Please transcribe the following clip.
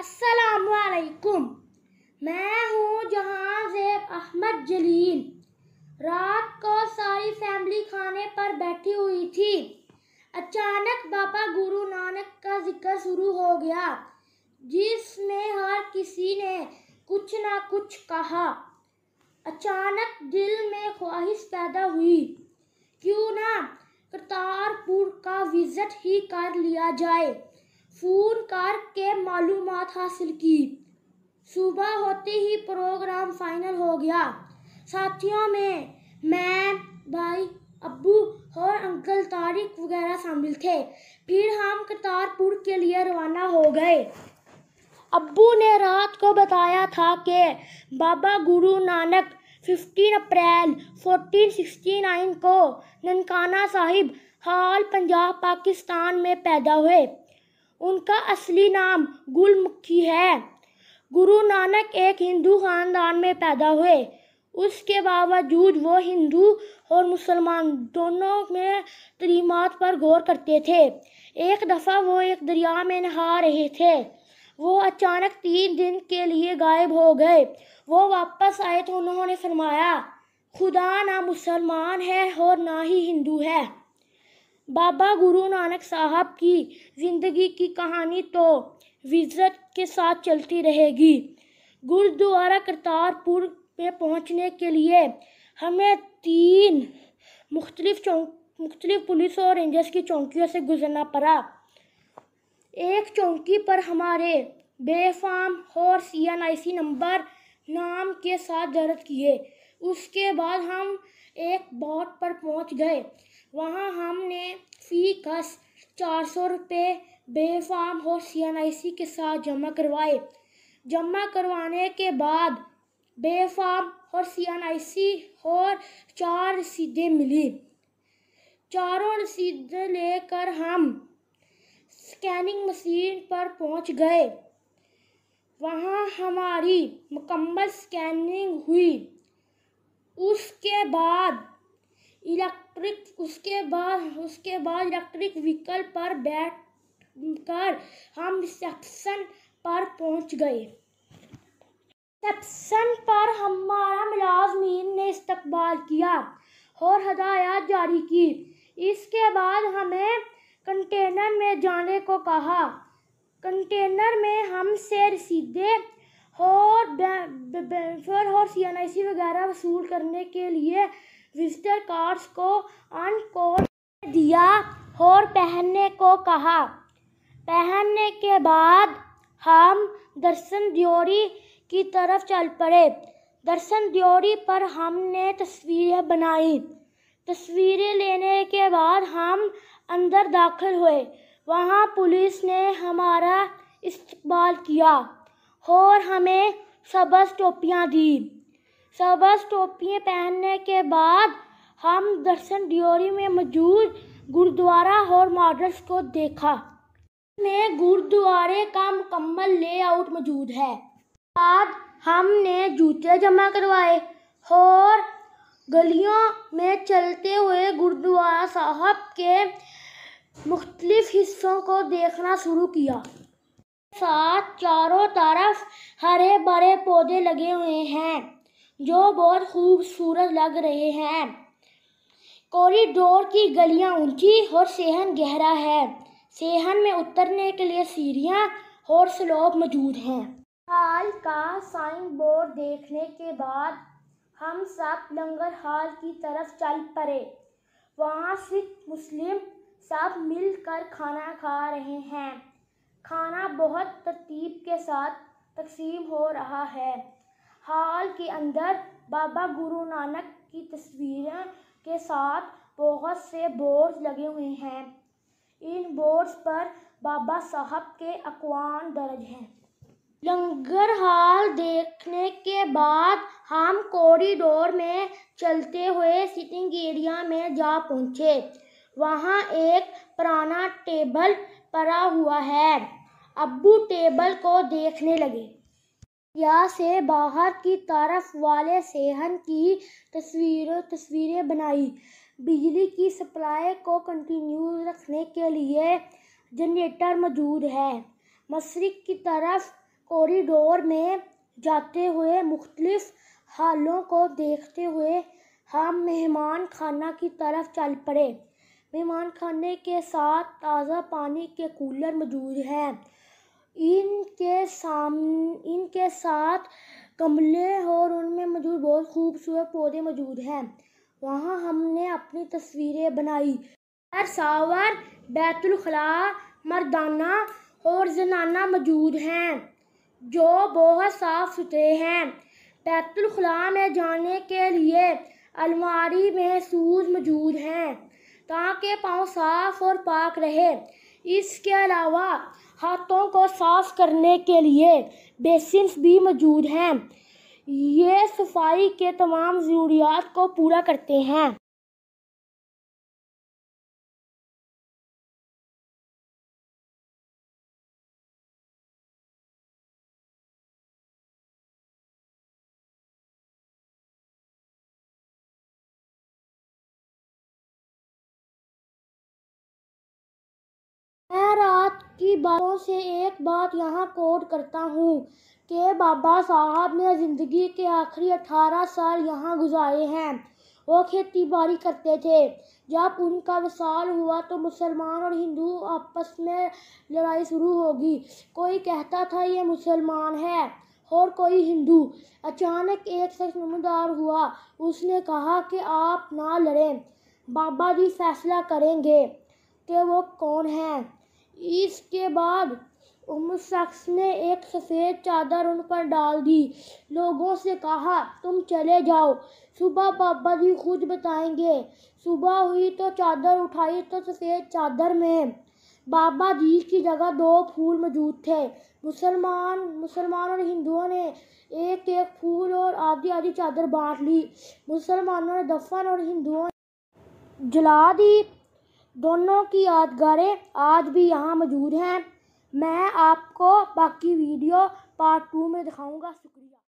असलकुम मैं हूँ जहाँ जेब अहमद जलील रात को सारी फैमिली खाने पर बैठी हुई थी अचानक बाबा गुरु नानक का जिक्र शुरू हो गया जिसमें हर किसी ने कुछ ना कुछ कहा अचानक दिल में ख्वाहिश पैदा हुई क्यों ना करतारपुर का विज़िट ही कर लिया जाए फ़ोन कार के मालूम हासिल की सुबह होते ही प्रोग्राम फाइनल हो गया साथियों में मैं भाई अब्बू और अंकल तारिक वगैरह शामिल थे फिर हम करतारपुर के लिए रवाना हो गए अब्बू ने रात को बताया था कि बाबा गुरु नानक 15 अप्रैल 1469 को ननकाना साहिब हाल पंजाब पाकिस्तान में पैदा हुए उनका असली नाम गुलमुखी है गुरु नानक एक हिंदू खानदान में पैदा हुए उसके बावजूद वो हिंदू और मुसलमान दोनों में तलीमत पर गौर करते थे एक दफ़ा वो एक दरिया में नहा रहे थे वो अचानक तीन दिन के लिए गायब हो गए वो वापस आए तो उन्होंने फरमाया खुदा ना मुसलमान है और ना ही हिंदू है बाबा गुरु नानक साहब की ज़िंदगी की कहानी तो विजत के साथ चलती रहेगी गुरुद्वारा करतारपुर में पहुंचने के लिए हमें तीन मुख्तलिफ चौंक मुख्तलिफ पुलिस और रेंजर्स की चौकीियों से गुजरना पड़ा एक चौकी पर हमारे बेफाम और सी एन आई सी नंबर नाम के साथ दर्ज किए उसके बाद हम एक बोट पर पहुंच गए वहां हमने फी कस चार सौ रुपये बेफाम और सी के साथ जमा करवाए जमा करवाने के बाद बेफाम और सी और चार रसीदें मिली चारों रसीदें लेकर हम स्कैनिंग मशीन पर पहुंच गए वहां हमारी मुकम्मल स्कैनिंग हुई उसके बाद इलेक्ट्रिक उसके बाद उसके बाद इलेक्ट्रिक व्हीकल पर बैठ कर हम रिसेप्शन पर पहुंच गए रिसेप्शन पर हमारा मुलाजमीन ने इस्तकबाल किया और हदायत जारी की इसके बाद हमें कंटेनर में जाने को कहा कंटेनर में हमसे सीधे और बेंफर और सी वगैरह वसूल करने के लिए विजिटर कार्ड्स को अनकोड दिया और पहनने को कहा पहनने के बाद हम दर्शन द्योरी की तरफ चल पड़े दर्शन द्योरी पर हमने तस्वीरें बनाई तस्वीरें लेने के बाद हम अंदर दाखिल हुए वहाँ पुलिस ने हमारा इस्तकबाल किया और हमें सबस टोपियाँ दी सबस टोपियाँ पहनने के बाद हम दर्शन ड्योरी में मौजूद गुरुद्वारा और मॉडल्स को देखा में गुरुद्वारे का मुकम्मल लेआउट मौजूद है बाद हमने जूते जमा करवाए और गलियों में चलते हुए गुरुद्वारा साहब के मुख्तलिफ हिस्सों को देखना शुरू किया साथ चारों तरफ हरे भरे पौधे लगे हुए हैं जो बहुत खूबसूरत लग रहे हैं कॉरिडोर की गलियां ऊंची और सेहन गहरा है सेहन में उतरने के लिए सीढ़ियां और स्लोप मौजूद हैं हाल का साइन बोर्ड देखने के बाद हम सब लंगर हाल की तरफ चल पड़े वहाँ सिख मुस्लिम सब मिलकर खाना खा रहे हैं खाना बहुत तरतीब के साथ तकसीम हो रहा है हाल के अंदर बाबा गुरु नानक की तस्वीरें के साथ बहुत से बोर्ड लगे हुए हैं इन बोर्ड्स पर बाबा साहब के अकवान दर्ज हैं लंगर हाल देखने के बाद हम कॉरिडोर में चलते हुए सिटिंग एरिया में जा पहुँचे वहाँ एक पुराना टेबल पड़ा हुआ है अब्बू टेबल को देखने लगे या से बाहर की तरफ वाले सेहन की तस्वीरों तस्वीरें बनाई बिजली की सप्लाई को कंटिन्यू रखने के लिए जनरेटर मौजूद है मशरक़ की तरफ कॉरिडोर में जाते हुए मुख्तलिफ हालों को देखते हुए हम मेहमान खाना की तरफ चल पड़े मेहमान खाने के साथ ताज़ा पानी के कूलर मौजूद हैं इनके साम इनके साथ कमले और उनमें मौजूद बहुत खूबसूरत पौधे मौजूद हैं वहाँ हमने अपनी तस्वीरें बनाई सावर बैतुलखला मर्दाना और जनाना मौजूद हैं जो बहुत साफ़ सुथरे हैं बैतुलखला में जाने के लिए अलमारी में सूज मौजूद हैं ताकि पाँव साफ और पाक रहे इसके अलावा हाथों को साफ करने के लिए बेसिन भी मौजूद हैं ये सफाई के तमाम ज़रूरियात को पूरा करते हैं की बातों से एक बात यहाँ कोट करता हूँ कि बाबा साहब ने ज़िंदगी के आखिरी अठारह साल यहाँ गुजारे हैं वो खेती बाड़ी करते थे जब उनका विशाल हुआ तो मुसलमान और हिंदू आपस में लड़ाई शुरू होगी कोई कहता था ये मुसलमान है और कोई हिंदू अचानक एक शख्स नमदार हुआ उसने कहा कि आप ना लड़ें बाबा जी फैसला करेंगे कि वो कौन है इसके बाद उम शख्स ने एक सफ़ेद चादर उन पर डाल दी लोगों से कहा तुम चले जाओ सुबह पापा जी खुद बताएंगे सुबह हुई तो चादर उठाई तो सफ़ेद चादर में बाबा जी की जगह दो फूल मौजूद थे मुसलमान मुसलमान और हिंदुओं ने एक एक फूल और आधी आधी चादर बांट ली मुसलमानों ने दफन और हिंदुओं ने जला दी दोनों की यादगारें आज भी यहाँ मौजूद हैं मैं आपको बाकी वीडियो पार्ट टू में दिखाऊंगा शुक्रिया